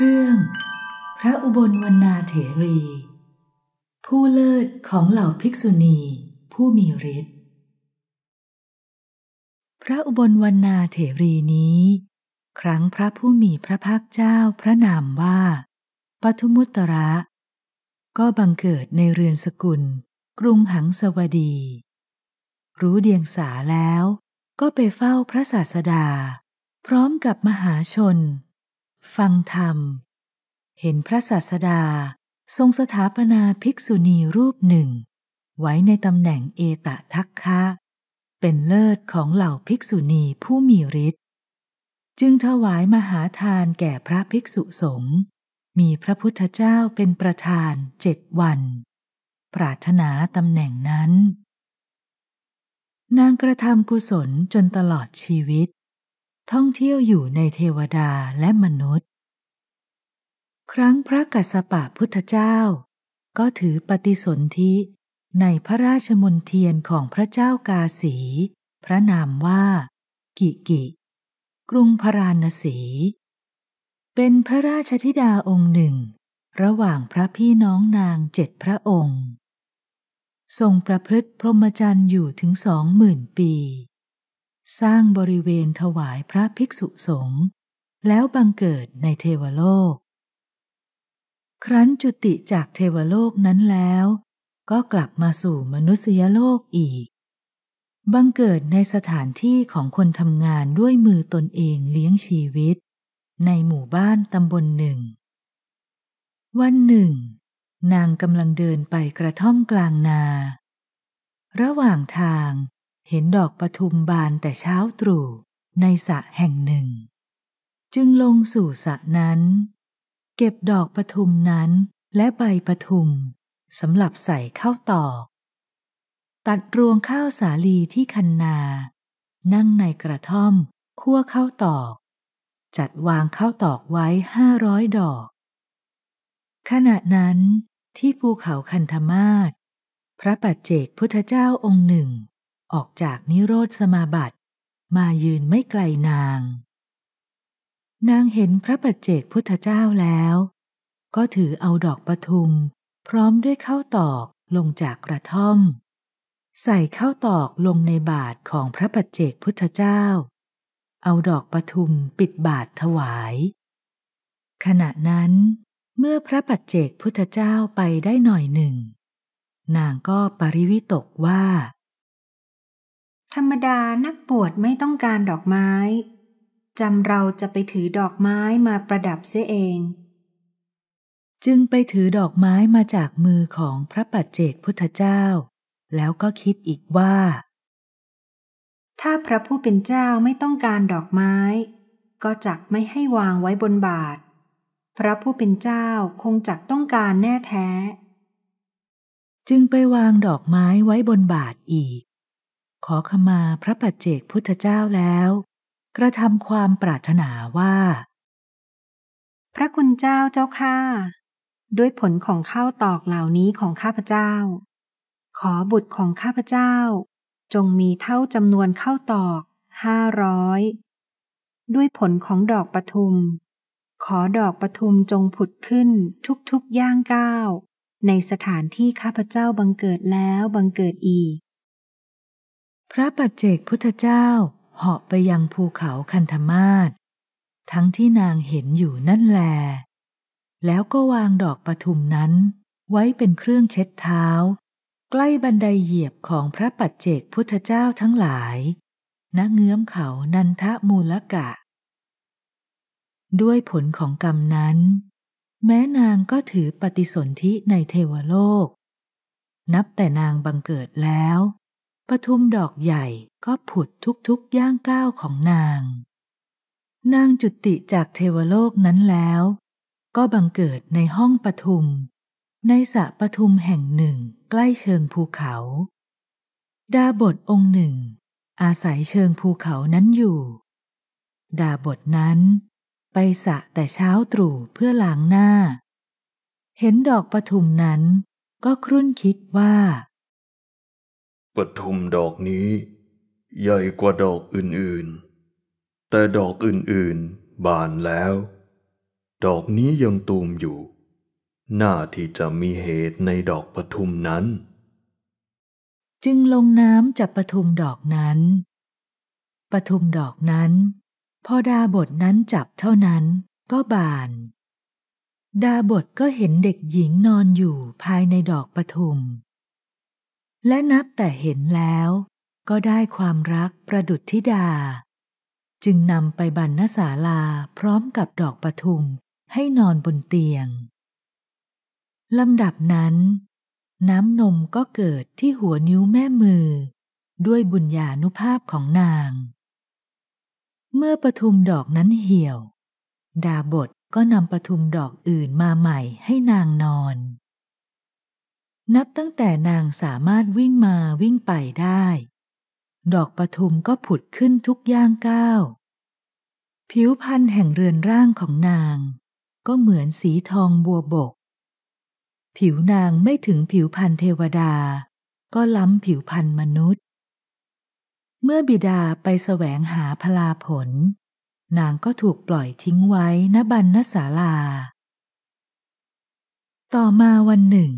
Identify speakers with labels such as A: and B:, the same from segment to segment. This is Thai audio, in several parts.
A: เรื่อง พระอุบลวรรณาเถรี ผู้เลิศของเหล่าภิกษุณีผู้มีฤทธิ์พระอุบลวรรณาเถรีนี้ ครั้งพระผู้มีพระภาคเจ้าพระนามว่าปทุมุตระ ก็บังเกิดในเรือนสกุลกรุงหังสวดี รู้เดียงสาแล้วก็ไปเฝ้าพระศาสดาพร้อมกับมหาชนฟังธรรม เห็นพระศาสดา ทรงสถาปนาภิกษุณีรูปหนึ่ง ไว้ในตำแหน่งเอตะทักคะ เป็นเลิศของเหล่าภิกษุณีผู้มีฤทธิ์จึงถวายมหาทานแก่พระภิกษุสงฆ์มีพระพุทธเจ้าเป็นประธานเจ็ดวัน ปรารถนาตำแหน่งนั้น นางกระทำกุศลจนตลอดชีวิตท่องเที่ยวอยู่ในเทวดาและมนุษย์ ครั้งพระกัสสปะพุทธเจ้า ก็ถือปฏิสนธิ ในพระราชมนเทียนของพระเจ้ากาสี พระนามว่า กิกิกรุงพราณสี เป็นพระราชธิดาองค์หนึ่ง ระหว่างพระพี่น้องนางเจ็ดพระองค์ ทรงประพฤติพรหมจรรย์อยู่ถึงสองหมื่นปีสร้างบริเวณถวายพระภิกษุสงฆ์แล้วบังเกิดในเทวโลก ครั้นจุติจากเทวโลกนั้นแล้วก็กลับมาสู่มนุษยโลกอีก บังเกิดในสถานที่ของคนทำงานด้วยมือตนเองเลี้ยงชีวิต ในหมู่บ้านตำบลหนึ่ง วันหนึ่งนางกำลังเดินไปกระท่อมกลางนา ระหว่างทางเห็นดอกปทุมบานแต่เช้าตรู่ในสระแห่งหนึ่ง จึงลงสู่สระนั้น เก็บดอกปทุมนั้นและใบปทุมสำหรับใส่ข้าวตอก ตัดรวงข้าวสาลีที่คันนา นั่งในกระท่อมคั่วข้าวตอก จัดวางข้าวตอกไว้ห้าร้อยดอก ขณะนั้นที่ภูเขาคันธมาศพระปัจเจกพุทธเจ้าองค์หนึ่งออกจากนิโรธสมาบัติมายืนไม่ไกลนาง นางเห็นพระปัจเจกพุทธเจ้าแล้วก็ถือเอาดอกปทุม พร้อมด้วยข้าวตอกลงจากกระท่อม ใส่ข้าวตอกลงในบาทของพระปัจเจกพุทธเจ้า เอาดอกปทุมปิดบาทถวาย ขณะนั้นเมื่อพระปัจเจกพุทธเจ้าไปได้หน่อยหนึ่ง
B: นางก็ปริวิตกว่าธรรมดานักบวชไม่ต้องการดอกไม้จำเราจะไปถือดอกไม้มาประดับเสียเอง
A: จึงไปถือดอกไม้มาจากมือของพระปัจเจกพ
B: ุทธเจ้า แล้วก็คิดอีกว่า ถ้าพระผู้เป็นเจ้าไม่ต้องการดอกไม้ ก็จักไม่ให้วางไว้บนบาท พระผู้เป็นเจ้าคงจักต้องการแน่แท้ จึงไปวางดอกไม้ไว้บนบาทอีกขอขมาพระปัจเจกพุทธเจ้าแล้ว กระทำความปรารถนาว่า พระคุณเจ้าเจ้าข้าด้วยผลของข้าวตอกเหล่านี้ของข้าพเจ้า ขอบุตรของข้าพเจ้า จงมีเท่าจำนวนข้าวตอกห้าร้อยด้วยผลของดอกปทุม ขอดอกปทุมจงผุดขึ้นทุกๆย่างก้าวในสถานที่ข้าพเจ้าบังเกิดแล้วบังเกิดอีกพระปัจเจกพุทธเจ้า
A: เหาะไปยังภูเขาคันธมาศทั้งที่นางเห็นอยู่นั่นแล แล้วก็วางดอกปทุมนั้น ไว้เป็นเครื่องเช็ดเท้า ใกล้บันไดเหยียบของพระปัจเจกพุทธเจ้าทั้งหลาย ณเงื้อมเขานันทมูลกะ ด้วยผลของกรรมนั้น แม้นางก็ถือปฏิสนธิในเทวโลก นับแต่นางบังเกิดแล้วปทุมดอกใหญ่ก็ผุดทุกๆย่างก้าวของนาง นางจุติจากเทวโลกนั้นแล้วก็บังเกิดในห้องปทุม ในสระปทุมแห่งหนึ่งใกล้เชิงภูเขา ดาบทองค์หนึ่ง อาศัยเชิงภูเขานั้นอยู่ ดาบทนั้นไปสะแต่เช้าตรู่เพื่อล้างหน้า เห็นดอกปทุมนั้นก็ครุ่นคิดว
C: ่าปทุมดอกนี้ ใหญ่กว่าดอกอื่นๆ แต่ดอกอื่นๆ บานแล้ว ดอกนี้ยังตูมอยู่น่าที่จะมีเหตุในดอกปทุมนั้น
A: จึงลงน้ำจับปทุมดอกนั้นปทุมดอกนั้น พอดาบทนั้นจับเท่านั้นก็บาน ดาบทก็เห็นเด็กหญิงนอนอยู่ภายในดอกปทุมและนับแต่เห็นแล้วก็ได้ความรักประดุจธิดา จึงนำไปบรรณศาลาพร้อมกับดอกปทุมให้นอนบนเตียง ลำดับนั้น น้ำนมก็เกิดที่หัวนิ้วแม่มือด้วยบุญญานุภาพของนาง เมื่อปทุมดอกนั้นเหี่ยว ดาบทก็นำปทุมดอกอื่นมาใหม่ให้นางนอนนับตั้งแต่นางสามารถวิ่งมาวิ่งไปได้ ดอกปทุมก็ผุดขึ้นทุกย่างก้าวผิวพันธ์แห่งเรือนร่างของนาง ก็เหมือนสีทองบัวบก ผิวนางไม่ถึงผิวพันธ์เทวดา ก็ล้ำผิวพันธ์มนุษย์ เมื่อบิดาไปแสวงหาพลาผล นางก็ถูกปล่อยทิ้งไว้ณบันนศาลา ต่อมาวันหนึ่ง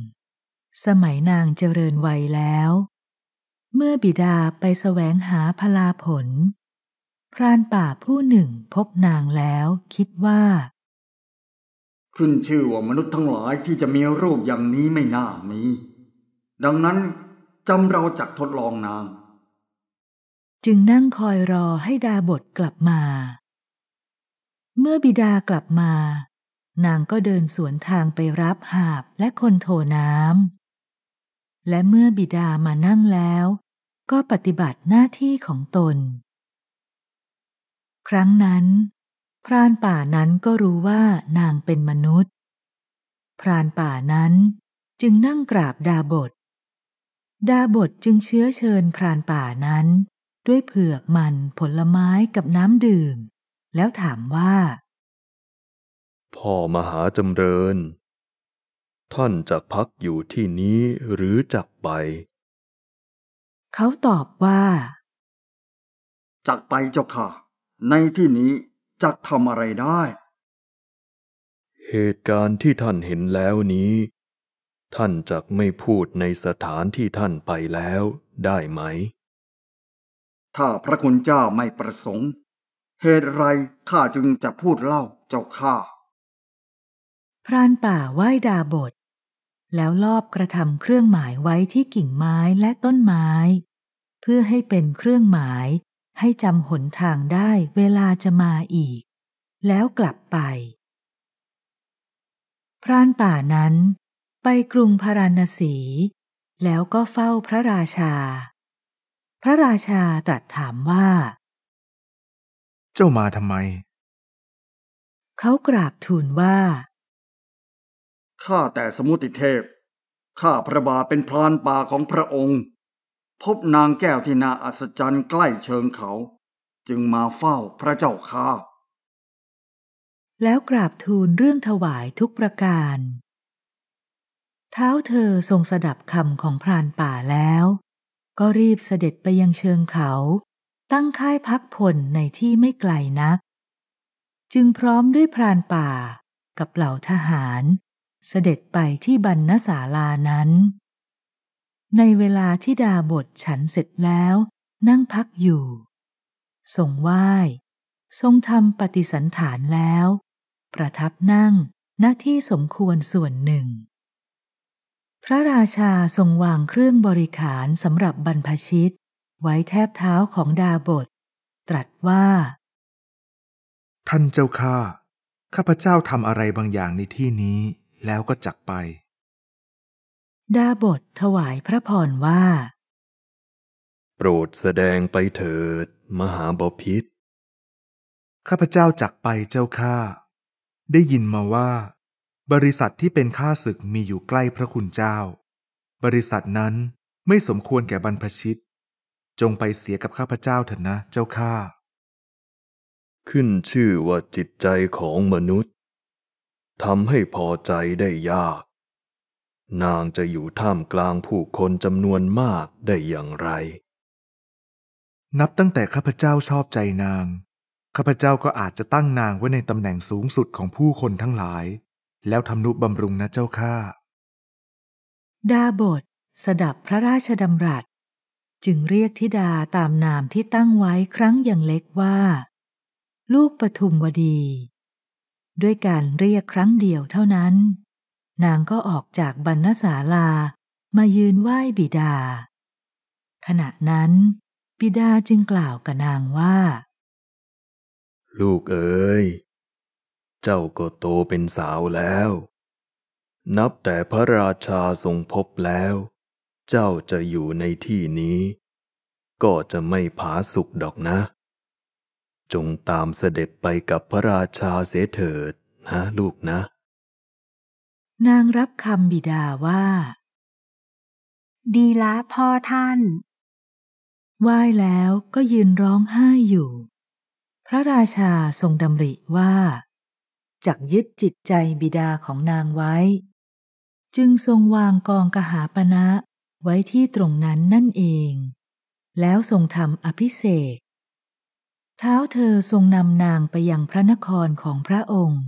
A: สมัยนางเจริญวัยแล้ว เมื่อบิดาไปสแสวงหาพลาผล พรานป่าผู้หนึ่งพบนางแล้วคิดว่า
D: ขึ้นชื่อว่ามนุษย์ทั้งหลายที่จะมีรูปอย่างนี้ไม่น่ามี ดังนั้นจำเราจักทดลองนาง
A: จึงนั่งคอยรอให้ดาบทกลับมา เมื่อบิดากลับมา นางก็เดินสวนทางไปรับหาบและคนโถน้ำและเมื่อบิดามานั่งแล้ว ก็ปฏิบัติหน้าที่ของตน ครั้งนั้น พรานป่านั้นก็รู้ว่านางเป็นมนุษย์ พรานป่านั้นจึงนั่งกราบดาบทดาบทจึงเชื้อเชิญพรานป่านั้น ด้วยเผือกมันผลไม้กับน้ำดื่ม แล้วถามว่า
C: พ่อมหาจำเริญท่านจะพักอยู่ที่นี้หรือจักไป
A: เขาตอบว่
D: า จักไปเจ้าค่ะ ในที่นี้จักทำอะไรได้
C: เหตุการณ์ที่ท่านเห็นแล้วนี้ ท่านจักไม่พูดในสถานที่ท่านไปแล้วได้ไหม ถ้าพระคุณเจ้าไม่ประสงค์ เหตุไรข้าจึงจะพูดเล่าเจ้าข้า
A: พรานป่าไหว้ดาบทแล้วลอบกระทำเครื่องหมายไว้ที่กิ่งไม้และต้นไม้ เพื่อให้เป็นเครื่องหมายให้จำหนทางได้เวลาจะมาอีก แล้วกลับไป พรานป่านั้น ไปกรุงพาราณสี แล้วก็เฝ้าพระราชา พระราชาตรัสถามว่า เจ้ามาทำไม เขากราบทูลว่า
D: ข้าแต่สมุติเทพ ข้าพระบาทเป็นพรานป่าของพระองค์ พบนางแก้วที่น่าอัศจรรย์ใกล้เชิงเขา จึงมาเฝ้าพระเจ้าข้า
A: แล้วกราบทูลเรื่องถวายทุกประการ เท้าเธอทรงสดับคำของพรานป่าแล้ว ก็รีบเสด็จไปยังเชิงเขาตั้งค่ายพักผลในที่ไม่ไกลนัก จึงพร้อมด้วยพรานป่ากับเหล่าทหารเสด็จไปที่บรรณศาลานั้น ในเวลาที่ดาบทฉันเสร็จแล้ว นั่งพักอยู่ ทรงไหว้ทรงทำปฏิสันฐานแล้ว ประทับนั่งหน้าที่สมควรส่วนหนึ่ง พระราชาทรงวางเครื่องบริขารสำหรับบรรพชิตไว้แทบเท้าของดาบท
D: ตรัสว่า ท่านเจ้าข้าข้าพเจ้าทำอะไรบางอย่างในที่นี้แล้วก็จักไป
A: ดาบท ถวายพ
D: ระพรว่า
C: โปรดแสดงไปเถิด มหาบพิษ
D: ข้าพเจ้าจักไปเจ้าข้าได้ยินมาว่า บริษัทที่เป็นข้าศึกมีอยู่ใกล้พระคุณเจ้า บริษัทนั้นไม่สมควรแก่บรรพชิต จงไปเสียกับข้าพเจ้าเถอะนะเจ้าข้า
C: ขึ้นชื่อว่าจิตใจของมนุษย์ทำให้พอใจได้ยาก นางจะอยู่ท่ามกลางผู้คนจำนวนมากได้อย่างไร
D: นับตั้งแต่ข้าพเจ้าชอบใจนาง ข้าพเจ้าก็อาจจะตั้งนางไว้ในตำแหน่งสูงสุดของผู้คนทั้งหลาย แล้วทำนุบำรุงนะเจ้าข้า
A: ดาบทสดับพระราชดำรัส จึงเรียกธิดาตามนามที่ตั้งไว้ครั้งอย่างเล็กว่า ลูกปทุมวดีด้วยการเรียกครั้งเดียวเท่านั้น นางก็ออกจากบรรณศาลามายืนไหว้บิดา ขณะนั้น บิดาจึงกล่าวกับนางว่า
C: ลูกเอ๋ยเจ้าก็โตเป็นสาวแล้ว นับแต่พระราชาทรงพบแล้ว เจ้าจะอยู่ในที่นี้ ก็จะไม่ผาสุกดอกนะจงตามเสด็จไปกับพระราชาเสเถิดนะลูกนะ
B: นางรับคำบิดาว่า ดีละพ่อท่านไหว้แล้วก็ยืนร้องไห้อย
A: ู่ พระราชาทรงดำริว่า จักยึดจิตใจบิดาของนางไว้ จึงทรงวางกองกหาปณะไว้ที่ตรงนั้นนั่นเอง แล้วทรงทำอภิเษกเท้าเธอทรงนำนางไปยังพระนครของพระองค์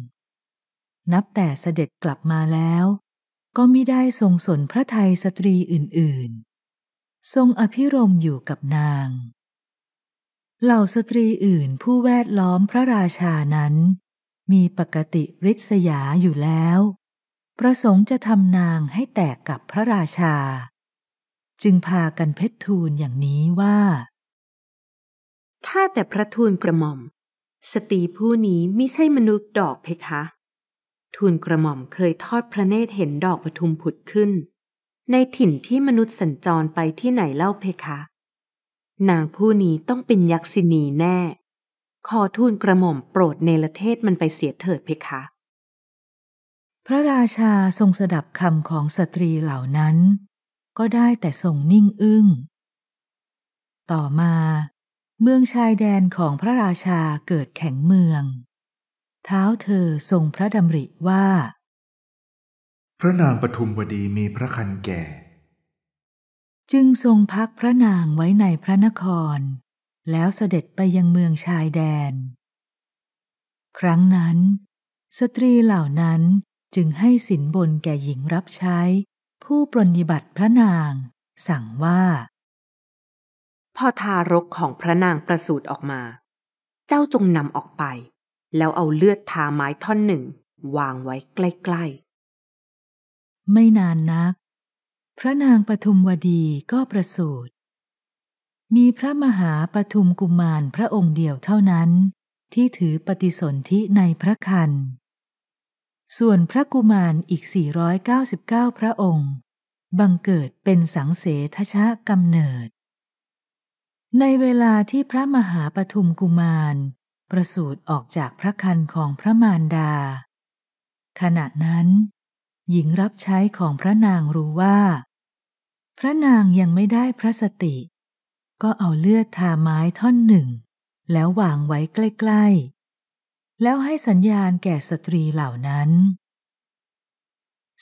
A: นับแต่เสด็จกลับมาแล้ว ก็ไม่ได้ทรงสนพระไทยสตรีอื่น ๆ ทรงอภิรมอยู่กับนาง เหล่าสตรีอื่นผู้แวดล้อมพระราชานั้น มีปกติริษยาอยู่แล้วประสงค์จะทำนางให้แตกกับพระราชา
E: จึงพากันเพชรทูลอย่างนี้ว่าข้าแต่พระทูลกระหม่อม สตรีผู้นี้ไม่ใช่มนุษย์ดอกเพคะทูลกระหม่อมเคยทอดพระเนตรเห็นดอกปทุมผุดขึ้นในถิ่นที่มนุษย์สัญจรไปที่ไหนเล่าเพคะนางผู้นี้ต้องเป็นยักษินีแน่ ขอทูลกระหม่อมโปรดเนรเทศมันไปเสียเถิดเพคะ
A: พระราชาทรงสดับคำของสตรีเหล่านั้น ก็ได้แต่ทรงนิ่งอึง้งต่อมาเมืองชายแดนของพระราชาเกิดแข็งเมืองเท้าเธอทรงพระดำริว่า
D: พระนางปทุมวดีมีพระคันแก่
A: จึงทรงพักพระนางไว้ในพระนคร แล้วเสด็จไปยังเมืองชายแดน ครั้งนั้นสตรีเหล่านั้นจึงให้สินบนแก่หญิงรับใช้ผู้ปรนิบัติพระนาง
E: สั่งว่าพอทารกของพระนางประสูติออกมา เจ้าจงนำออกไป แล้วเอาเลือดทาไม้ท่อนหนึ่งวางไว้ใกล้
A: ๆ ไม่นานนัก พระนางปทุมวดีก็ประสูติ มีพระมหาปทุมกุมารพระองค์เดียวเท่านั้น ที่ถือปฏิสนธิในพระคันส่วนพระกุมารอีก 499 พระองค์ บังเกิดเป็นสังเสทชะกำเนิดในเวลาที่พระมหาปทุมกุมาร ประสูติออกจากพระคันของพระมารดา ขณะนั้น หญิงรับใช้ของพระนางรู้ว่า พระนางยังไม่ได้พระสติ ก็เอาเลือดทาไม้ท่อนหนึ่ง แล้ววางไว้ใกล้ๆ แล้วให้สัญญาณแก่สตรีเหล่านั้น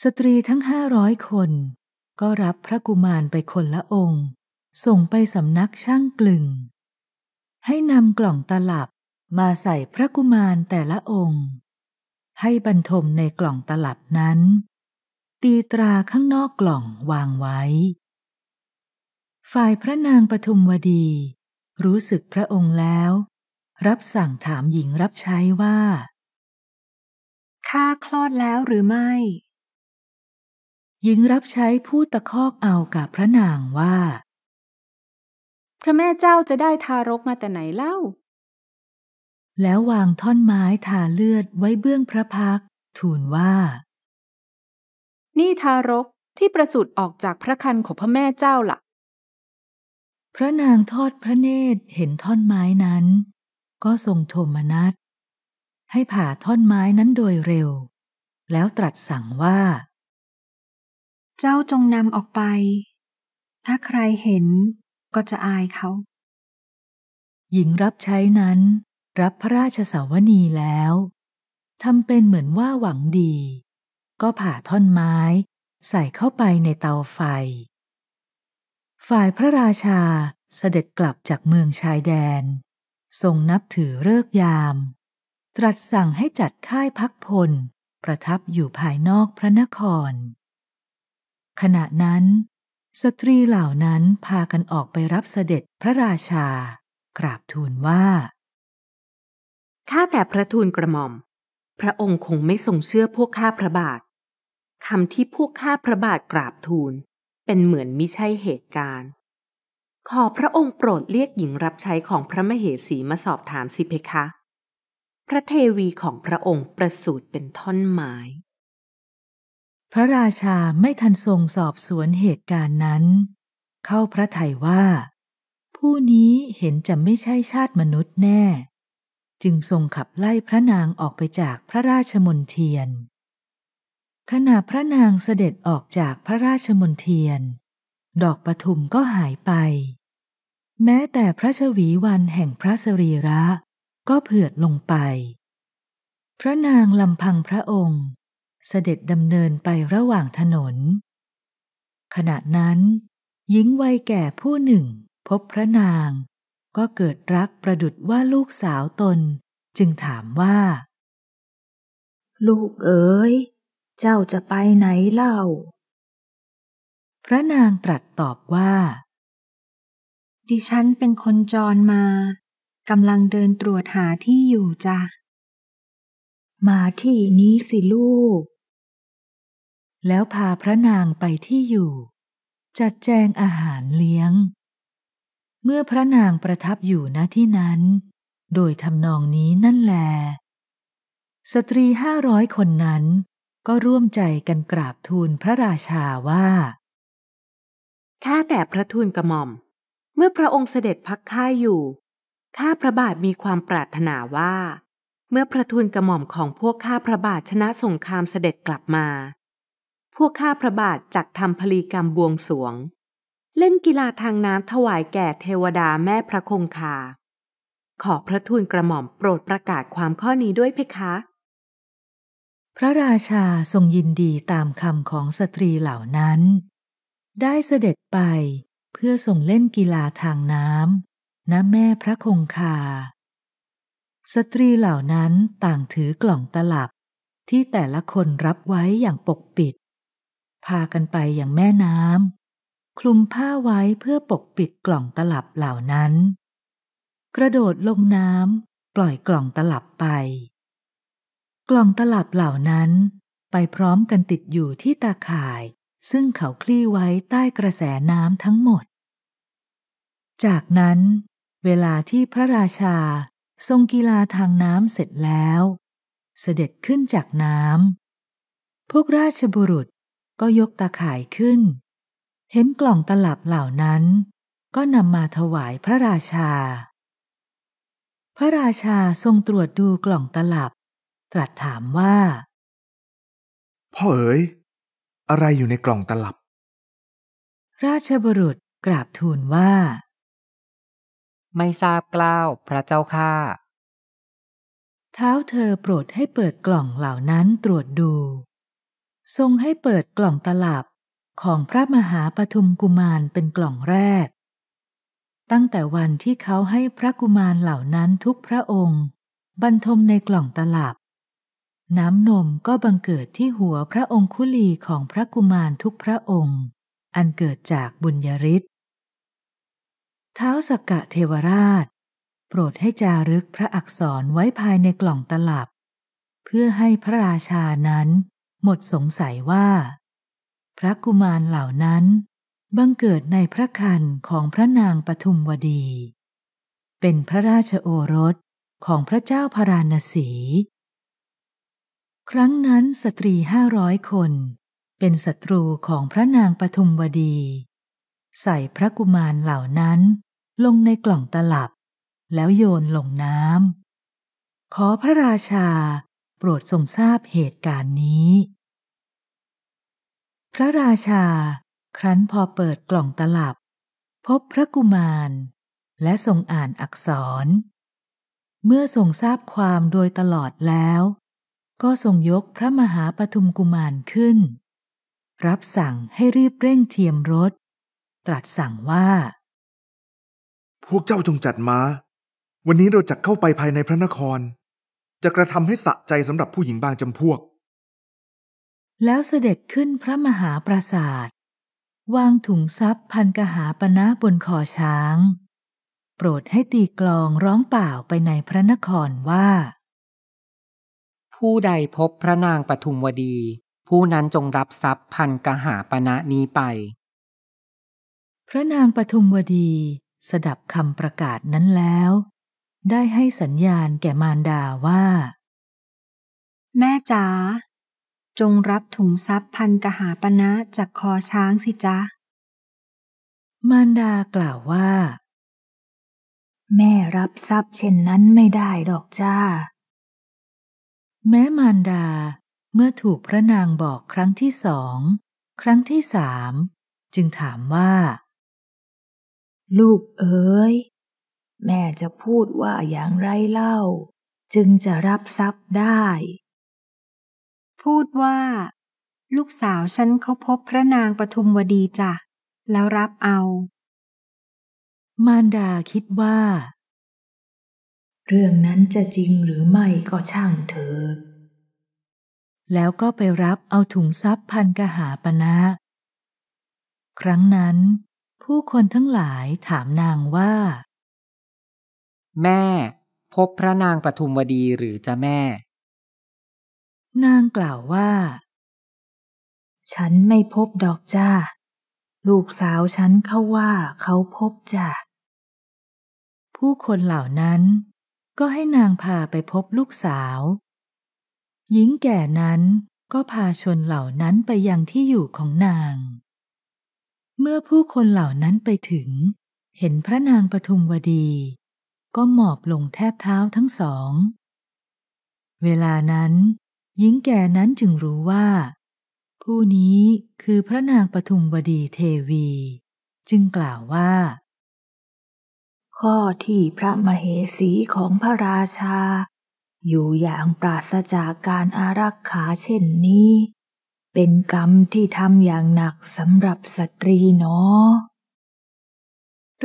A: สตรีทั้งห้าร้อยคน ก็รับพระกุมารไปคนละองค์ส่งไปสำนักช่างกลึง ให้นำกล่องตลับมาใส่พระกุมารแต่ละองค์ ให้บรรทมในกล่องตลับนั้น ตีตราข้างนอกกล่องวางไว้ ฝ่ายพระนางปทุมวดี รู้สึกพระองค์แล้ว รับสั่งถามหญิงรับใช้ว่าข้าคลอด
B: แล้วหรือไม่
A: หญิงรับใช้พูดตะคอกเอากับพระนางว่า
B: พระแม่เจ้าจะได้ทารกมาแต่ไหนเล่า
A: แล้ววางท่อนไม้ทาเลือดไว้เบื้องพระพัก ทูลว่า นี่ทารกที่ประสูติออกจากพระคันของพระแม่เจ้าละ่ะ พระนางทอดพระเนตรเห็นท่อนไม้นั้น ก็ทรงโทมนัสให้ผ่าท่อนไม้นั้นโดยเร็ว
B: แล้วตรัสสั่งว่า เจ้าจงนำออกไป ถ้าใครเห็นก็จะอายเขา หญิงรับใช้
A: นั้นรับพระราชสาวนีแล้วทำเป็นเหมือนว่าหวังดี ก็ผ่าท่อนไม้ ใส่เข้าไปในเตาไฟ ฝ่ายพระราชาเสด็จกลับจากเมืองชายแดน ทรงนับถือเลิกยาม ตรัสสั่งให้จัดค่ายพักพลประทับอยู่ภายนอกพระนคร ขณะนั้นสตรี
E: เหล่านั้นพากันออกไปรับเสด็จพระราชา กราบทูลว่าข้าแต่พระทูลกระหม่อม พระองค์คงไม่ทรงเชื่อพวกข้าพระบาทคำที่พวกข้าพระบาทกราบทูลเป็นเหมือนมิใช่เหตุการณ์ ขอพระองค์โปรดเรียกหญิงรับใช้ของพระมเหสีมาสอบถามสิเพคะ พระเทวีของพระองค์ประสูติเป็นท่อนไม้
A: พระราชาไม่ทันทรงสอบสวนเหตุการณ์นั้น เข้าพระทัยว่า ผู้นี้เห็นจะไม่ใช่ชาติมนุษย์แน่ จึงทรงขับไล่พระนางออกไปจากพระราชมนเทียนขณะพระนางเสด็จออกจากพระราชมนเทียนดอกปทุมก็หายไป แม้แต่พระชวีวันแห่งพระสรีระก็เผือดลงไป พระนางลำพังพระองค์เสด็จดำเนินไประหว่างถนน ขณะนั้น หญิงวัยแก่ผู้หนึ่งพบพระนาง ก็เกิดรักประดุดว่าลูกสาวตน จึงถามว่า ลูกเอ๋ย
B: เจ้าจะไปไหนเล่า พระนางตรัสตอบว่า ดิฉันเป็นคนจรมากำลังเดินตรวจหาที่อยู่จ้ะมาที่นี้สิลูกแล้วพาพระนางไปที่อยู่ จัดแจง
A: อาหารเลี้ยง เมื่อพระนางประทับอยู่ณที่นั้นโดยทำนองนี้นั่นแล สตรีห้าร้อยคนนั้น
E: ก็ร่วมใจกันกราบทูลพระราชาว่าข้าแต่พระทูลกระหม่อม เมื่อพระองค์เสด็จพักค่ายอยู่ข้าพระบาทมีความปรารถนาว่า เมื่อพระทูลกระหม่อมของพวกข้าพระบาทชนะสงครามเสด็จกลับมาพวกข้าพระบาทจักทำพลีกรรมบวงสวง เล่นกีฬาทางน้ำถวายแก่เทวดาแม่พระคงคา ขอพระทูลกระหม่อมโปรดประกาศความข้อนี้ด้วยเพคะ พระราช
A: าทรงยินดีตามคำของสตรีเหล่านั้น ได้เสด็จไปเพื่อส่งเล่นกีฬาทางน้ำณแม่พระคงคา สตรีเหล่านั้นต่างถือกล่องตลับที่แต่ละคนรับไว้อย่างปกปิดพากันไปอย่างแม่น้ำคลุมผ้าไว้เพื่อปกปิดกล่องตลับเหล่านั้น กระโดดลงน้ำปล่อยกล่องตลับไป กล่องตลับเหล่านั้นไปพร้อมกันติดอยู่ที่ตาข่าย ซึ่งเขาคลี่ไว้ใต้กระแสน้ำทั้งหมด จากนั้น เวลาที่พระราชาทรงกีฬาทางน้ำเสร็จแล้ว เสด็จขึ้นจากน้ำพวกราชบุรุษก็ยกตาข่ายขึ้น เห็นกล่องตลับเหล่านั้น ก็นำมาถวายพระราชา พระราชาทรงตรวจดูกล่องตลับ ตรัสถามว่า
D: พ่อเอ๋ยอะไรอยู่ในกล่องตลับ
F: ราชบุรุษกราบทูลว่า ไม่ทราบกล่าวพระเจ้าข้าเท้าเธอโปรดให้เปิดกล่องเหล่านั้นตรวจดู
A: ทรงให้เปิดกล่องตลับของพระมหาปทุมกุมารเป็นกล่องแรก ตั้งแต่วันที่เขาให้พระกุมารเหล่านั้นทุกพระองค์ บรรทมในกล่องตลับ น้ำนมก็บังเกิดที่หัวพระองคุลีของพระกุมารทุกพระองค์ อันเกิดจากบุญยริศท้าสกกะเทวราช โปรดให้จารึกพระอักษรไว้ภายในกล่องตลับ เพื่อให้พระราชานั้นหมดสงสัยว่า พระกุมารเหล่านั้น บังเกิดในพระคันของพระนางปทุมวดี เป็นพระราชโอรสของพระเจ้าพาราณสี ครั้งนั้นสตรีห้าร้อยคน เป็นศัตรูของพระนางปทุมวดี ใส่พระกุมารเหล่านั้นลงในกล่องตลับแล้วโยนลงน้ำขอพระราชาโปรดทรงทราบเหตุการณ์นี้ พระราชาครั้นพอเปิดกล่องตลับ พบพระกุมาร และทรงอ่านอักษร เมื่อทรงทราบความโดยตลอดแล้ว ก็ทรงยกพระมหาปทุมกุมารขึ้น รับสั่งให้รีบเร่งเทียมรถ ตรั
D: สสั่งว่า พวกเจ้าจงจัดมา้าวันนี้เราจะเข้าไปภายในพระนครจะกระทำให้สะใจสำหรับผู้หญิงบางจำพวก
A: แล้วเสด็จขึ้นพระมหาปราศาสตร์วางถุงทรัพย์พันกหาปณะบนคอช้าง โปรดให้ตีกลองร้องเปล่าไปในพระนคร
F: ว่า ผู้ใดพบพระนางปทุมวดี ผู้นั้นจงรับทรัพย์พันกหาปณะนี้ไป
A: พระนางปทุมวดีสดับคำประกาศนั้นแล้วได้ให้สัญญาณแก่มารดาว่า
B: แม่จ๋าจงรับถุงทรัพย์พันกหาปณะจากคอช้างสิจ๊ะมารดากล่าวว่า แม่รับทรัพย์เช่นนั้น
A: ไม่ได้ดอกจ้า แม้มารดา เมื่อถูกพระนางบอกครั้งที่สอง ครั้งที่สาม จึงถามว่า
B: ลูกเอ๋ยแม่จะพูดว่าอย่างไรเล่า จึงจะรับทรัพย์ได้ พูดว่า ลูกสาวฉันเขาพบพระนางปทุมวดีจ้ะแล้วรับเอา มารดาคิดว่า เ
A: รื่องนั้นจะจริงหรือไม่ก็ช่างเถิดแล้วก็ไปรับเอาถุงทรัพย์พันกหาปณะนะ ครั้งนั้น ผู้คนทั้งหลายถามนางว่า
F: แม่พบพระนางปทุมวดีหรือจะแม่ นา
A: งกล่าวว่า
B: ฉันไม่พบดอกจ้า ลูกสาวฉันเขาว่าเขาพบจ้าผู้คนเหล่านั้น
A: ก็ให้นางพาไปพบลูกสาวหญิงแก่นั้นก็พาชนเหล่านั้นไปยังที่อยู่ของนาง เมื่อผู้คนเหล่านั้นไปถึงเห็นพระนางปทุมวดีก็หมอบลงแทบเท้าทั้งสอง เวลานั้นหญิงแก่นั้นจึงรู้ว่า ผู้นี้คือพระนางปทุมบดีเทวี จึ
B: งกล่าวว่า ข้อที่พระมเหสีของพระราชา อยู่อย่างปราศจากการอารักขาเช่นนี้ เป็นกรรมที่ทำอย่างหนักสำหรับสตรีเนาะ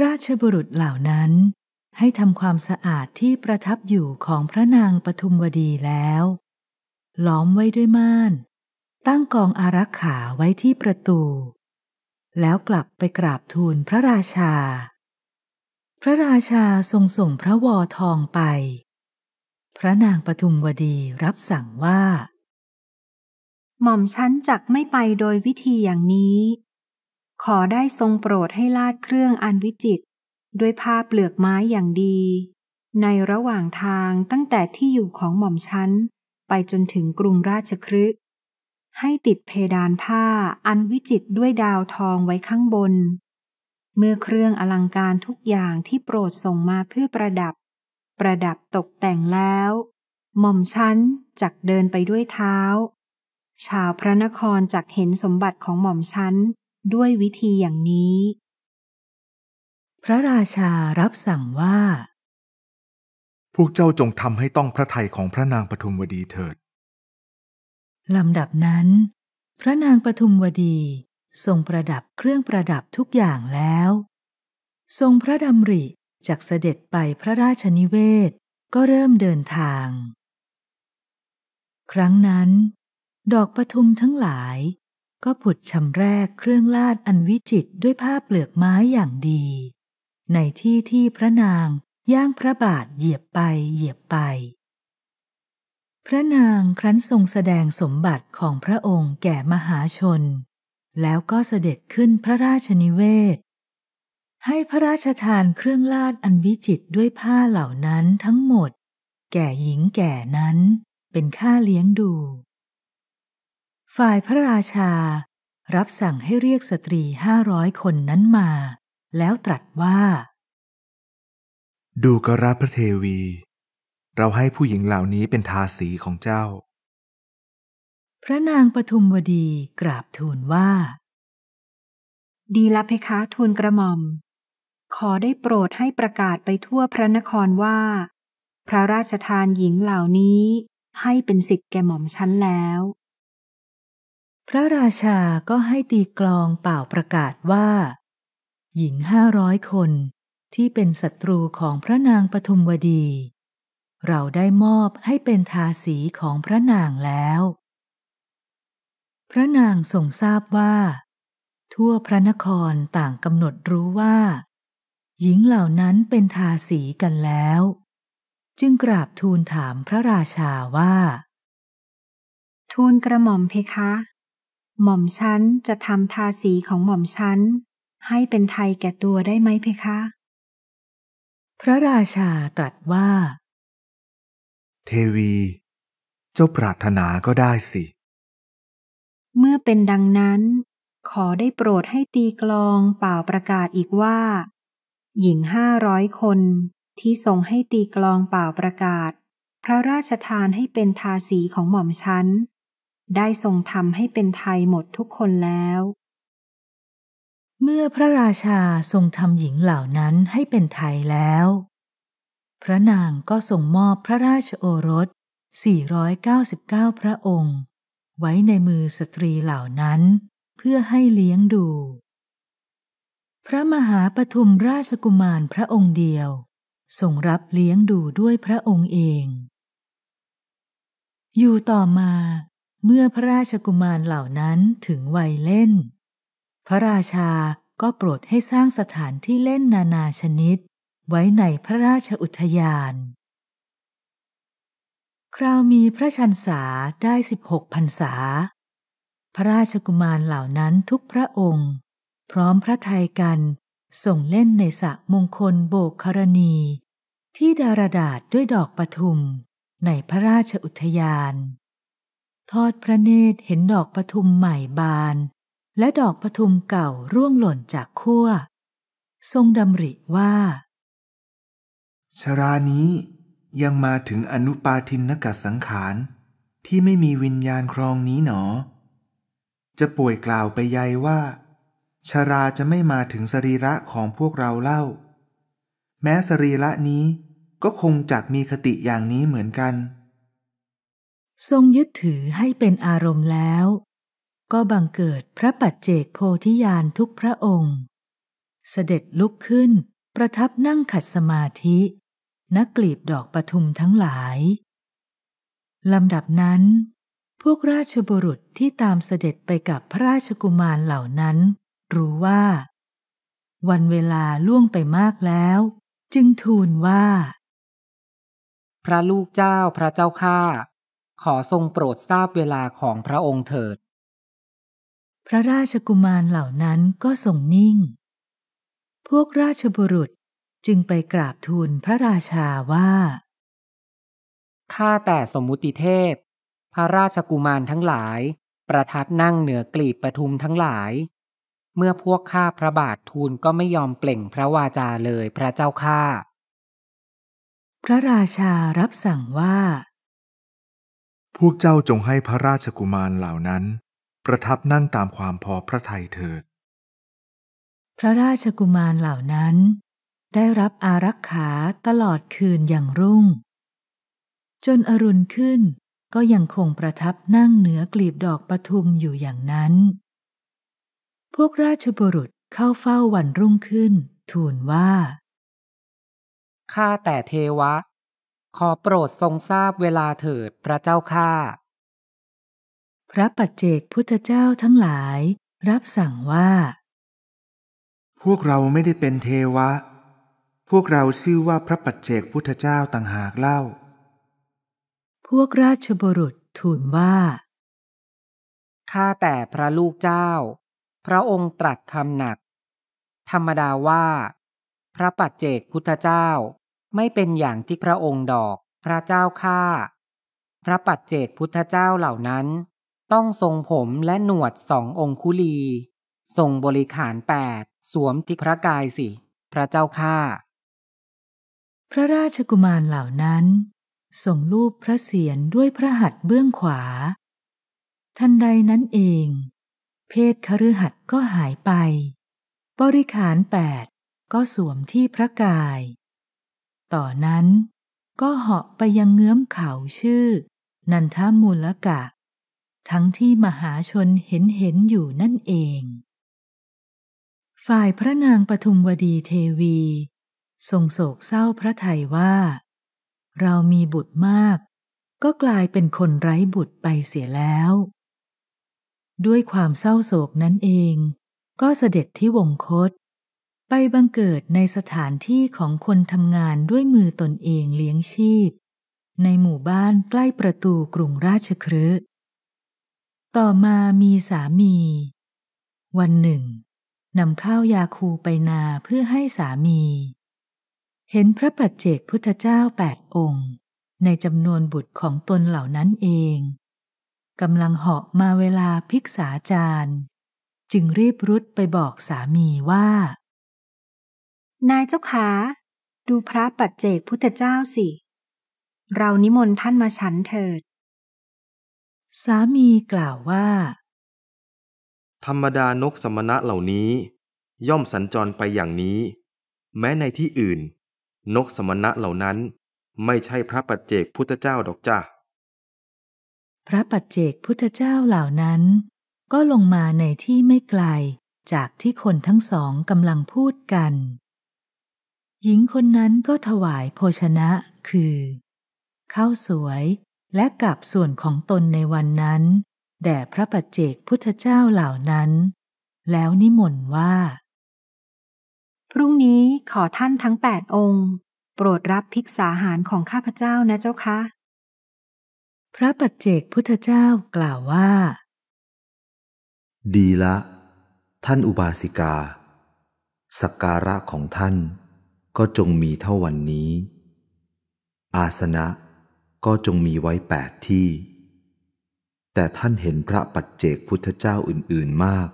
A: ราชบุรุษเหล่านั้นให้ทำความสะอาดที่ประทับอยู่ของพระนางปทุมวดีแล้ว ล้อมไว้ด้วยม่าน ตั้งกองอารักขาไว้ที่ประตู แล้วกลับไปกราบทูลพระราชา พระราชาทรงส่งพระวอทองไป
B: พระนางปทุมวดีรับสั่งว่า หม่อมชั้นจักไม่ไปโดยวิธีอย่างนี้ ขอได้ทรงโปรดให้ลาดเครื่องอันวิจิตด้วยผ้าเปลือกไม้อย่างดี ในระหว่างทางตั้งแต่ที่อยู่ของหม่อมชั้นไปจนถึงกรุงราชครื์ให้ติดเพดานผ้าอันวิจิตด้วยดาวทองไว้ข้างบน เมื่อเครื่องอลังการทุกอย่างที่โปรดส่งมาเพื่อประดับ ประดับตกแต่งแล้ว หม่อมชั้นจักเดินไปด้วยเท้า ชาวพระนครจักเห็นสมบัติของหม่อมชั้นด้วยวิธีอย่างนี้พระราชารับสั่งว่า
F: พ
D: วกเจ้าจงทำให้ต้องพระไทยของพระนางปทุมวดีเถิด
A: ลำดับนั้น พระนางปทุมวดีทรงประดับเครื่องประดับทุกอย่างแล้ว ทรงพระดำริจากเสด็จไปพระราชนิเวศก็เริ่มเดินทาง ครั้งนั้น ดอกปทุมทั้งหลายก็ผุดชำแรกเครื่องลาดอันวิจิตด้วยผ้าเปลือกไม้อย่างดีในที่ที่พระนางย่างพระบาทเหยียบไปเหยียบไป พระนางครั้นทรงแสดงสมบัติของพระองค์แก่มหาชน แล้วก็เสด็จขึ้นพระราชนิเวศ ให้พระราชทานเครื่องลาดอันวิจิตด้วยผ้าเหล่านั้นทั้งหมด แก่หญิงแก่นั้นเป็นค่าเลี้ยงดู ฝ่ายพระราชารับสั่งให้เรียกสตรีห้าร้อยคนนั้นมาแล้วตรัสว่า
D: ดูกระพระเทวี เราให้ผู้หญิงเหล่านี้เป็นทาสีของเจ้า
A: พระนาง
B: ปทุมวดีกราบทูลว่า ดีละเพคะทูลกระหม่อม ขอได้โปรดให้ประกาศไปทั่วพระนครว่า พระราชทานหญิงเหล่านี้ให้เป็นสิทธิ์แก่หม่อมชั้นแล้ว พระราชาก็ให้ตีกลองเป่าประกาศว่า
A: หญิงห้าร้อยคนที่เป็นศัตรูของพระนางปทุมวดี เราได้มอบให้เป็นทาสีของพระนางแล้ว พระนางทรงทราบว่า ทั่วพระนครต่างกำหนดรู้ว่า หญิงเหล่านั้นเป็นทาสีกันแล้ว จึง
B: กราบทูลถามพระราชาว่า ทูลกระหม่อมเพคะ หม่อมชั้นจะทำทาสีของหม่อมชั้นให้เป็นไทยแก่ตัวได้ไหมเพคะ พระราชาตรัสว่า
D: เทวี เจ้าปรารถนาก็ได้สิ
B: เมื่อเป็นดังนั้น ขอได้โปรดให้ตีกลอง เป่าประกาศอีกว่า หญิงห้าร้อยคนที่ทรงให้ตีกลองเป่าประกาศ พระราชทานให้เป็นทาสีของหม่อมชั้น ได้ทรงทำให้เป็นไทยหมดทุกคนแล้วเมื่อพระราชา
A: ทรงทำหญิงเหล่านั้นให้เป็นไทยแล้ว พระนางก็ส่งมอบพระราชโอรส 499 พระองค์ ไว้ในมือสตรีเหล่านั้น เพื่อให้เลี้ยงดู พระมหาปฐุมราชกุมารพระองค์เดียว ทรงรับเลี้ยงดูด้วยพระองค์เอง อยู่ต่อมา เมื่อพระราชกุมารเหล่านั้นถึงวัยเล่นพระราชาก็โปรดให้สร้างสถานที่เล่นนานาชนิดไว้ในพระราชอุทยาน คราวมีพระชันษาได้สิบหกพรรษา พระราชกุมารเหล่านั้นทุกพระองค์ พร้อมพระทัยกันส่งเล่นในสระมงคลโบกครณี ที่ดารดาษด้วยดอกปทุม ในพระราชอุทยาน ทอดพระเนตรเห็นดอกปทุมใหม่บานและดอกปทุมเก่าร่วงหล่นจากขั้ว ทรงดำริว่า
D: ชรานี้ยังมาถึงอนุปาทินนกัสังขารที่ไม่มีวิญญาณครองนี้หนอ จะป่วยกล่าวไปใยว่า ชราจะไม่มาถึงสรีระของพวกเราเล่า แม้สรีระนี้ก็คงจักมีคติอย่างนี้เหมือนกัน
A: ทรงยึดถือให้เป็นอารมณ์แล้วก็บังเกิดพระปัจเจกโพธิญาณทุกพระองค์ เสด็จลุกขึ้นประทับนั่งขัดสมาธิ นักกลีบดอกปทุมทั้งหลาย ลำดับนั้น พวกราชบุรุษที่ตามเสด็จไปกับพระราชกุมารเหล่านั้น รู้ว่า วันเวลาล่วงไปมากแล้ว จึงทูลว่า
F: พระลูกเจ้าพระเจ้าข้าขอทรงโปรดทราบเวลาของพระองค์เถิด
A: พระราชกุมารเหล่านั้นก็ทรงนิ่ง พวกราชบุรุษจึงไปกราบทูลพระราชาว่า
F: ข้าแต่สมมุติเทพ พระราชกุมารทั้งหลาย ประทับนั่งเหนือกลีบประทุมทั้งหลาย เมื่อพวกข้าพระบาททูลก็ไม่ยอมเปล่งพระวาจาเลยพระเจ้าข้า พระราชา
D: รับสั่งว่า พวกเจ้าจงให้พระราชกุมารเหล่านั้นประทับนั่งตามความพอพระทัยเถิด
A: พระราชกุมารเหล่านั้น ได้รับอารักขาตลอดคืนอย่างรุ่ง จนอรุณขึ้นก็ยังคงประทับนั่งเหนือกลีบดอกปท
F: ุมอยู่อย่างนั้น
A: พวกราชบุรุษเข้าเฝ้าวันรุ่งขึ้นทูล
F: ว่า ข้าแต่เทวะ ขอโปรดทรงทราบเวลาเถิดพระเจ้าข้าพระปัจเจ
A: กพุทธเจ้าทั้งหลายรับสั่งว่า
D: พวกเราไม่ได้เป็นเทวะ พวกเราชื่อว่าพระปัจเจกพุทธเจ้าต่างหากเล่า
A: พวก
F: ราชบุรุษทูลว่าข้าแต่พระลูกเจ้า พระองค์ตรัสคำหนัก ธรรมดาว่า พระปัจเจกพุทธเจ้าไม่เป็นอย่างที่พระองค์ดอกพระเจ้าข้าพระปัจเจกพุทธเจ้าเหล่านั้นต้องทรงผมและหนวดสององคุลี ทรงบริขารแปดสวมทิพระกายสิ พระเจ้าข้า
A: พระราชกุมารเหล่านั้นส่งรูปพระเศียรด้วยพระหัตถ์เบื้องขวา ทันใดนั้นเอง เพศคฤหัตถ์ก็หายไป บริขารแปดก็สวมที่พระกาย ต่อนั้นก็เหาะไปยังเงื้อมเขาชื่อ นันทามูลกะทั้งที่มหาชนเห็นเห็นอยู่นั่นเอง ฝ่ายพระนางปทุมวดีเทวีทรงโศกเศร้าพระไทยว่า เรามีบุตรมาก ก็กลายเป็นคนไร้บุตรไปเสียแล้ว ด้วยความเศร้าโศกนั้นเอง ก็เสด็จที่วงคต ไปบังเกิดในสถานที่ของคนทำงานด้วยมือตนเองเลี้ยงชีพ ในหมู่บ้านใกล้ประตูกรุงราชครืต่อมามีสามี วันหนึ่งนำข้าวยาคูไปนาเพื่อให้สามี เห็นพระปัจเจกพุทธเจ้าแปดองค์ ในจำนวนบุตรของตนเหล่านั้นเองกำลังเหาะมาเวลา
B: พิกษาจารย์ จึงรีบรุดไปบอกสามีว่า นายเจ้าขาดูพระปัจเจกพุทธเจ้าสิ เรานิมนต์ท่านมาฉันเถิดสามีกล่าวว่า
C: ธรรมดานกสมณะเหล่านี้ ย่อมสัญจรไปอย่างนี้ แม้ในที่อื่น นกสมณะเหล่านั้นไม่ใช่พระปัจเจกพุทธเจ้าดอกจ้า
A: พระปัจเจกพุทธเจ้าเหล่านั้น ก็ลงมาในที่ไม่ไกลจากที่คนทั้งสองกำลังพูดกัน หญิงคนนั้นก็ถวายโภชนะคือข้าวสวยและกับส่วนของตนในวันนั้น แด่พระปัจ
B: เจกพุทธเจ้าเหล่านั้น แล้วนิมนต์ว่า พรุ่งนี้ขอท่านทั้งแปดองค์โปรดรับภิกษาหารของข้าพเจ้านะเจ้าคะ
A: พระปัจเจกพุทธเจ้ากล่าวว่า
D: ดีละ ท่านอุบาสิกาสักการะของท่าน ก็จงมีเท่าวันนี้ อาสนะก็จงมีไว้แปดที่ แต่ท่านเห็นพระปัจเจกพุทธเจ้าอื่นๆมาก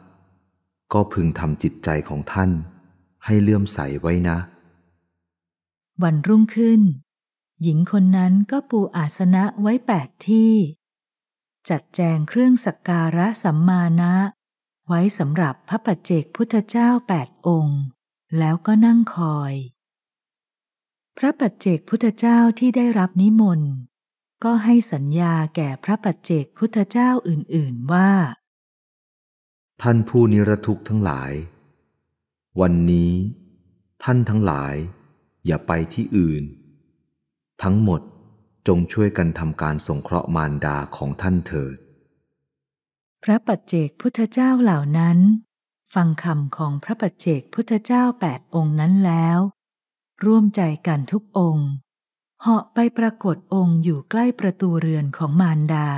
D: ก็พึงทำจิตใจของท่านให้เลื่อมใสไว้นะ
A: วันรุ่งขึ้น หญิงคนนั้นก็ปูอาสนะไว้แปดที่ จัดแจงเครื่องสักการะสัมมานะ ไว้สำหรับพระปัจเจกพุทธเจ้าแปดองค์ แล้วก็นั่งคอย พระปัจเจกพุทธเจ้าที่ได้รับนิมนต์ก็ให้สัญญาแก่พระปัจเจกพุทธเจ้าอื่นๆว่า
D: ท่านผู้นิรทุกข์ทั้งหลาย วันนี้ ท่านทั้งหลาย อย่าไปที่อื่น ทั้งหมดจงช่วยกันทำการสงเคราะห์มารดาของท่านเถิด
A: พระปัจเจกพุทธเจ้าเหล่านั้น ฟังคำของพระปัจเจกพุทธเจ้าแปดองค์นั้นแล้ว ร่วมใจกันทุกองค์เหาะไปปรากฏองค์อยู่ใกล้ประตูเรือนของมารดา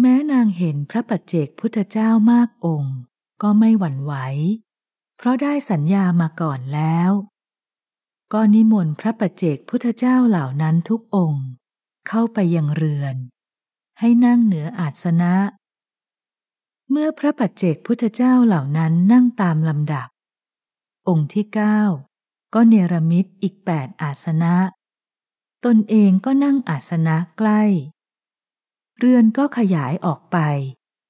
A: แม้ นางเห็นพระปัจเจกพุทธเจ้ามากองค์ ก็ไม่หวั่นไหว เพราะได้สัญญามาก่อนแล้ว ก็ นิมนต์พระปัจเจกพุทธเจ้าเหล่านั้นทุกองค์ เข้าไปยังเรือน ให้นั่งเหนือ อาสนะ เมื่อพระปัจเจกพุทธเจ้าเหล่านั้นนั่งตามลำดับ องค์ที่เก้าก็เนรมิตอีกแปดอาสนะตนเองก็นั่งอาสนะใกล้เรือนก็ขยายออกไป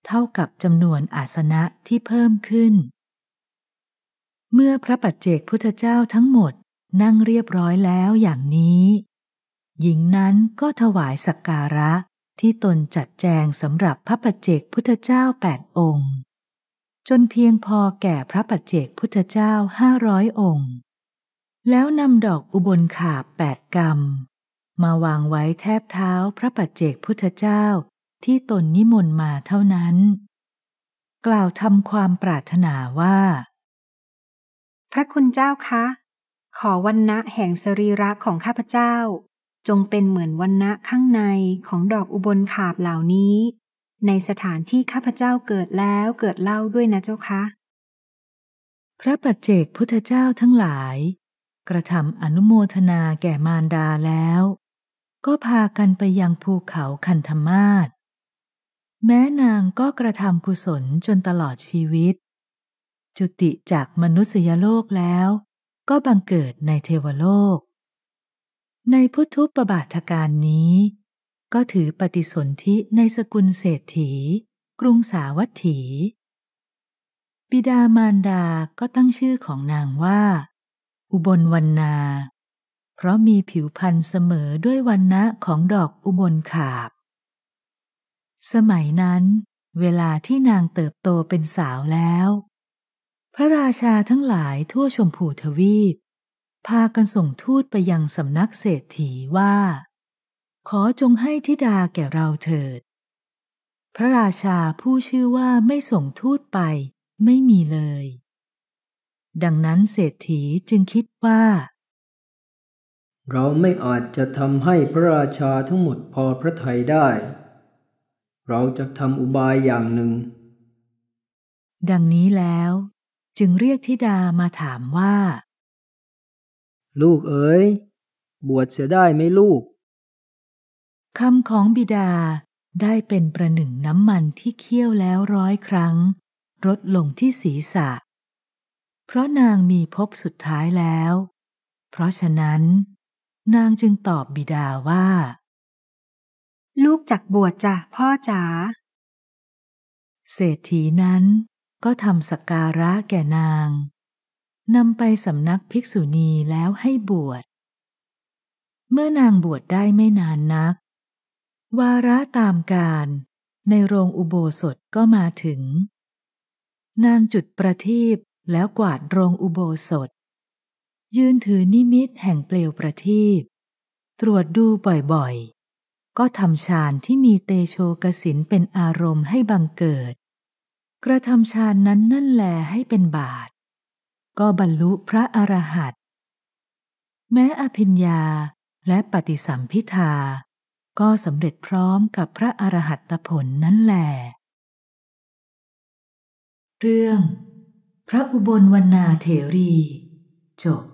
A: เท่ากับจำนวนอาสนะที่เพิ่มขึ้น เมื่อพระปัจเจกพุทธเจ้าทั้งหมดนั่งเรียบร้อยแล้วอย่างนี้ หญิงนั้นก็ถวายสักการะที่ตนจัดแจงสำหรับพระปัจเจกพุทธเจ้าแปดองค์จนเพียงพอแก่พระปัจเจกพุทธเจ้าห้าร้อยองค์ แล้วนำดอกอุบลขาบแปดกรรมมาวางไว้แทบเท้าพระปัจเจกพุทธเจ้าที่ตนนิมนต์มาเท่านั้น
B: กล่าวทำความปรารถนาว่า พระคุณเจ้าคะ ขอวันณะแห่งสรีระของข้าพเจ้า จงเป็นเหมือนวันณะข้างในของดอกอุบลขาบเหล่านี้ ในสถานที่ข้าพเจ้าเกิดแล้วเกิดเล่าด้วยนะเจ้าคะ พระปัจเจกพุทธเจ้
A: าทั้งหลาย กระทำอนุโมทนาแก่มารดาแล้วก็พากันไปยังภูเขาคันธมาศ แม้นางก็กระทำกุศลจนตลอดชีวิต จุติจากมนุษยโลกแล้วก็บังเกิดในเทวโลก ในพุทธุปบาทการนี้ ก็ถือปฏิสนธิในสกุลเศรษฐี กรุงสาวัตถี บิดามารดาก็ตั้งชื่อของนางว่า อุบลวันนาพราะมีผิวพันธ์เสมอด้วยวันนะของดอกอุบลขาบ สมัยนั้นเวลาที่นางเติบโตเป็นสาวแล้ว พระราชาทั้งหลายทั่วชมพูทวีป พากันส่งทูตไปยังสำนักเศรษฐีว่า ขอจงให้ธิดาแก่เราเถิด พระราชาผู้ชื่อว่าไม่ส่งทูตไปไม่มีเลย ดังนั้นเศรษฐีจึงคิดว่าเราไม่อาจจะทำให้พระราชาทั้งหมดพอพระทัยได้ เราจะทำอุบายอย่างหนึ่ง ดังนี้แล้ว จึงเรียกธิดามาถามว่า ลูกเอ๋ยบวชเสียได้ไหมลูกคำของบิดาได้เป็นประหนึ่งน้ำมันที่เคี่ยวแล้วร้อยครั้งรดลงที่ศีรษะ เพราะนางมีพบส
B: ุดท้ายแล้ว เพราะฉะนั้นนางจึงตอบบิดาว่า ลูกจักบวชจ้ะพ่อจ๋า
A: เศรษฐีนั้นก็ทำสักการะแก่นางนำไปสำนักภิกษุณีแล้วให้บวชเมื่อนางบวชได้ไม่นานนัก วาระตามการในโรงอุโบสถก็มาถึง นางจุดประทีปแล้วกวาดโรงอุโบสถยืนถือนิมิตแห่งเปลวประทีป ตรวจดูบ่อยๆ ก็ทำฌานที่มีเตโชกสินเป็นอารมณ์ให้บังเกิด กระทำฌานนั้นนั่นแหลให้เป็นบาท ก็บรรลุพระอรหัตแม้อภิญญาและปฏิสัมพิทา ก็สำเร็จพร้อมกับพระอรหัตผลนั่นแหล
D: เรื่อง พระอุบลวรรณาเถรีจบ